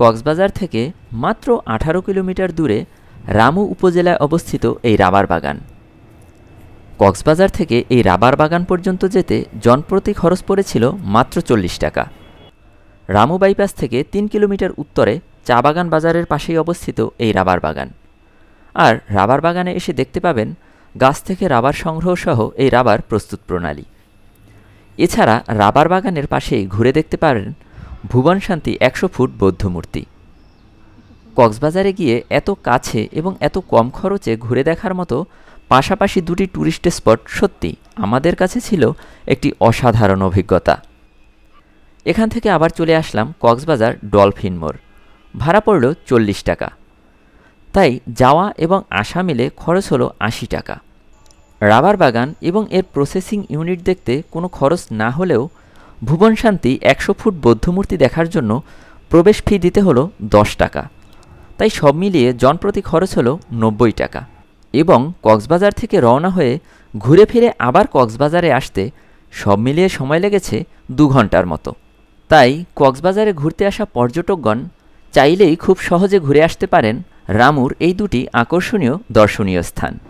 কক্সবাজার থেকে মাত্র আঠারো কিলোমিটার দূরে রামু উপজেলায় অবস্থিত এই রাবার বাগান কক্সবাজার থেকে এই রাবার বাগান পর্যন্ত যেতে জনপ্রতি খরচ পড়েছিল মাত্র চল্লিশ টাকা রামু বাইপাস থেকে তিন কিলোমিটার উত্তরে চা বাগান বাজারের পাশেই অবস্থিত এই রাবার বাগান আর রাবার বাগানে এসে দেখতে পাবেন গাছ থেকে রাবার সংগ্রহ সহ এই রাবার প্রস্তুত প্রণালী এছাড়া রাবার বাগানের পাশেই ঘুরে দেখতে পারেন ভুবন শান্তি একশো ফুট বৌদ্ধ মূর্তি কক্সবাজারে গিয়ে এত কাছে এবং এত কম খরচে ঘুরে দেখার মতো পাশাপাশি দুটি ট্যুরিস্ট স্পট সত্যি আমাদের কাছে ছিল একটি অসাধারণ অভিজ্ঞতা এখান থেকে আবার চলে আসলাম কক্সবাজার ডলফিন মোড় ভাড়া পড়ল চল্লিশ টাকা তাই যাওয়া এবং আসা মিলে খরচ হলো আশি টাকা রাবার বাগান এবং এর প্রসেসিং ইউনিট দেখতে কোনো খরচ না হলেও ভুবন শান্তি একশো ফুট বৌদ্ধমূর্তি দেখার জন্য প্রবেশ ফি দিতে হলো দশ টাকা তাই সব মিলিয়ে জনপ্রতি খরচ হলো নব্বই টাকা এবং কক্সবাজার থেকে রওনা হয়ে ঘুরে ফিরে আবার কক্সবাজারে আসতে সব মিলিয়ে সময় লেগেছে দু ঘন্টার মতো তাই কক্সবাজারে ঘুরতে আসা পর্যটকগণ চাইলেই খুব সহজে ঘুরে আসতে পারেন রামুর এই দুটি আকর্ষণীয় দর্শনীয় স্থান